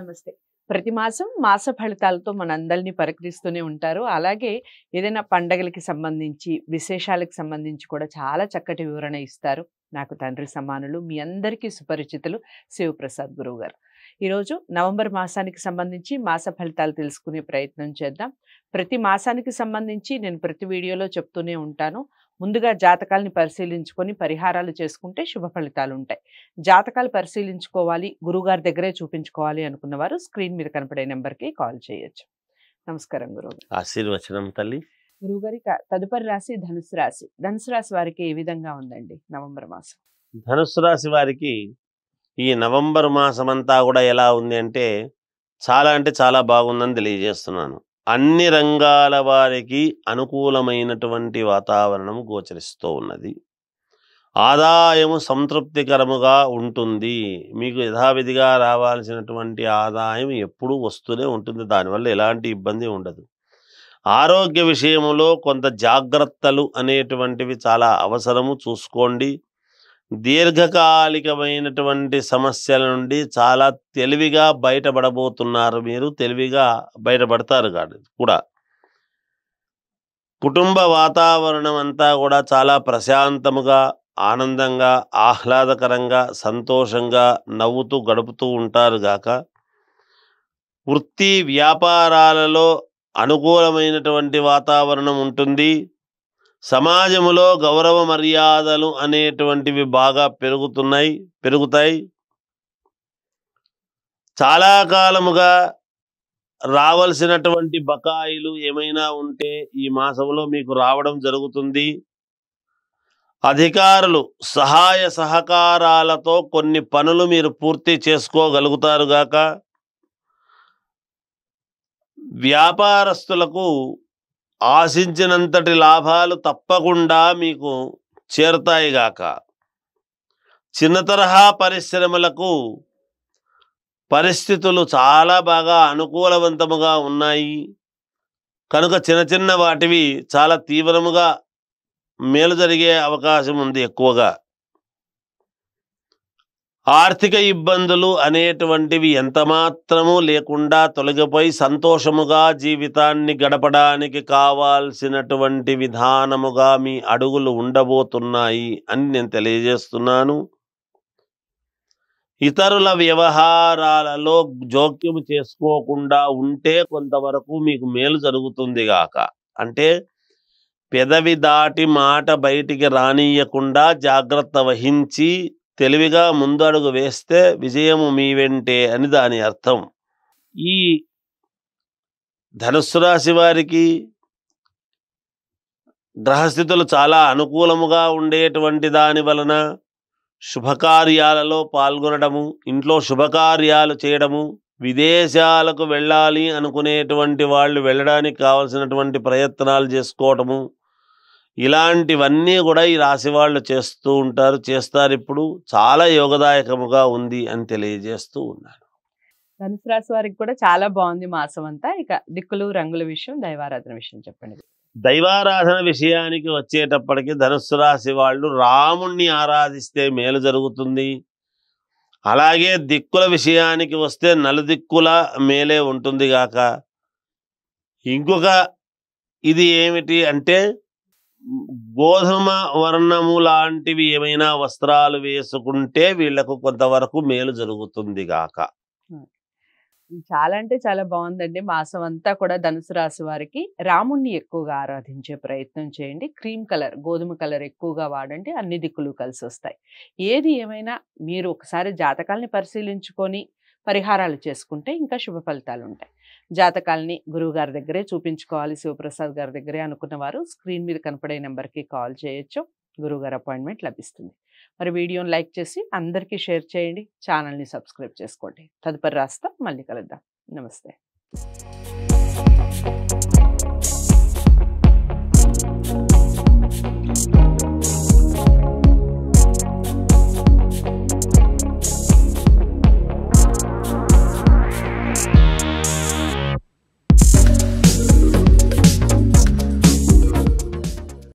నమస్తే ప్రతి మాసం మాస ఫలితాలతో మనందరినీ పరికరిస్తూనే ఉంటారు అలాగే ఏదైనా పండగలకి సంబంధించి విశేషాలకు సంబంధించి కూడా చాలా చక్కటి వివరణ ఇస్తారు నాకు తండ్రి సమానులు మీ అందరికీ సుపరిచితులు శివప్రసాద్ గురువు గారు ఈరోజు నవంబర్ మాసానికి సంబంధించి మాస ఫలితాలు తెలుసుకునే ప్రయత్నం చేద్దాం ప్రతి మాసానికి సంబంధించి నేను ప్రతి వీడియోలో చెప్తూనే ఉంటాను ముందుగా జాతకాలని పరిశీలించుకొని పరిహారాలు చేసుకుంటే శుభ ఫలితాలు ఉంటాయి జాతకాలు పరిశీలించుకోవాలి గురువుగారి దగ్గరే చూపించుకోవాలి అనుకున్న వారు స్క్రీన్ మీద కనపడే నెంబర్కి కాల్ చేయొచ్చు నమస్కారం గురువు ఆశీర్వచనం తల్లి గురువుగారి తదుపరి రాశి ధనుసు రాశి ధనుసు రాశి వారికి ఏ విధంగా ఉందండి నవంబర్ మాసం ధనుసు రాశి వారికి ఈ నవంబర్ మాసం అంతా కూడా ఎలా ఉంది అంటే చాలా అంటే చాలా బాగుందని తెలియజేస్తున్నాను అన్ని రంగాల వారికి అనుకూలమైనటువంటి వాతావరణం గోచరిస్తూ ఉన్నది ఆదాయము సంతృప్తికరముగా ఉంటుంది మీకు యథావిధిగా రావాల్సినటువంటి ఆదాయం ఎప్పుడూ వస్తూనే ఉంటుంది దానివల్ల ఎలాంటి ఇబ్బంది ఉండదు ఆరోగ్య విషయంలో కొంత జాగ్రత్తలు అనేటువంటివి చాలా అవసరము చూసుకోండి దీర్ఘకాలికమైనటువంటి సమస్యల నుండి చాలా తెలివిగా బయటపడబోతున్నారు మీరు తెలివిగా బయటపడతారు కూడా కుటుంబ వాతావరణం అంతా కూడా చాలా ప్రశాంతముగా ఆనందంగా ఆహ్లాదకరంగా సంతోషంగా నవ్వుతూ గడుపుతూ ఉంటారు గాక వృత్తి వ్యాపారాలలో అనుకూలమైనటువంటి వాతావరణం ఉంటుంది సమాజంలో గౌరవ మర్యాదలు అనేటువంటివి బాగా పెరుగుతున్నాయి పెరుగుతాయి చాలా కాలముగా రావలసినటువంటి బకాయిలు ఏమైనా ఉంటే ఈ మాసంలో మీకు రావడం జరుగుతుంది అధికారులు సహాయ సహకారాలతో కొన్ని పనులు మీరు పూర్తి చేసుకోగలుగుతారుగాక వ్యాపారస్తులకు ఆశించినంతటి లాభాలు తప్పకుండా మీకు చేరతాయిగాక చిన్న తరహా పరిశ్రమలకు పరిస్థితులు చాలా బాగా అనుకూలవంతముగా ఉన్నాయి కనుక చిన్న చిన్న వాటివి చాలా తీవ్రముగా మేలు జరిగే అవకాశం ఉంది ఎక్కువగా ఆర్థిక ఇబ్బందులు అనేటువంటివి ఎంతమాత్రము లేకుండా తొలగిపోయి సంతోషముగా జీవితాన్ని గడపడానికి కావాల్సినటువంటి విధానముగా మీ అడుగులు ఉండబోతున్నాయి అని నేను తెలియజేస్తున్నాను ఇతరుల వ్యవహారాలలో జోక్యం చేసుకోకుండా ఉంటే కొంతవరకు మీకు మేలు జరుగుతుంది గాక అంటే పెదవి దాటి మాట బయటికి రానియకుండా జాగ్రత్త వహించి తెలివిగా ముందడుగు వేస్తే విజయము మీ వెంటే అని దాని అర్థం ఈ ధనుస్సు రాశి వారికి గ్రహస్థితులు చాలా అనుకూలముగా ఉండేటువంటి దాని వలన శుభకార్యాలలో పాల్గొనడము ఇంట్లో శుభకార్యాలు చేయడము విదేశాలకు వెళ్ళాలి అనుకునేటువంటి వాళ్ళు వెళ్ళడానికి కావలసినటువంటి ప్రయత్నాలు చేసుకోవటము ఇలాంటివన్నీ కూడా ఈ రాశి వాళ్ళు చేస్తూ ఉంటారు చేస్తారు ఇప్పుడు చాలా యోగదాయకముగా ఉంది అని తెలియజేస్తూ ఉన్నాను ధనుసు రాశి వారికి కూడా చాలా బాగుంది మాసం అంతా ఇక దిక్కులు రంగుల విషయం దైవారాధన విషయం చెప్పండి దైవారాధన విషయానికి వచ్చేటప్పటికి ధనుసు రాశి వాళ్ళు రాముణ్ణి ఆరాధిస్తే మేలు జరుగుతుంది అలాగే దిక్కుల విషయానికి వస్తే నలుదిక్కుల మేలే ఉంటుంది గాక ఇంకొక ఇది ఏమిటి అంటే గోధుమ వర్ణము లాంటివి ఏమైనా వస్త్రాలు వేసుకుంటే వీళ్లకు కొంతవరకు మేలు జరుగుతుంది గాక చాలా అంటే చాలా బాగుందండి మాసం అంతా కూడా ధనుసు రాశి వారికి రాముణ్ణి ఎక్కువగా ఆరాధించే ప్రయత్నం చేయండి క్రీమ్ కలర్ గోధుమ కలర్ ఎక్కువగా వాడండి అన్ని దిక్కులు కలిసి వస్తాయి ఏది ఏమైనా మీరు ఒకసారి జాతకాలని పరిశీలించుకొని పరిహారాలు చేసుకుంటే ఇంకా శుభ ఫలితాలు ఉంటాయి జాతకాలని గురువుగారి దగ్గరే చూపించుకోవాలి శివప్రసాద్ గారి దగ్గరే అనుకున్న వారు స్క్రీన్ మీద కనపడే నెంబర్కి కాల్ చేయొచ్చు గురువుగారి అపాయింట్మెంట్ లభిస్తుంది మరి వీడియోని లైక్ చేసి అందరికీ షేర్ చేయండి ఛానల్ని సబ్స్క్రైబ్ చేసుకోండి తదుపరి రాస్తా మళ్ళీ కలుద్దాం నమస్తే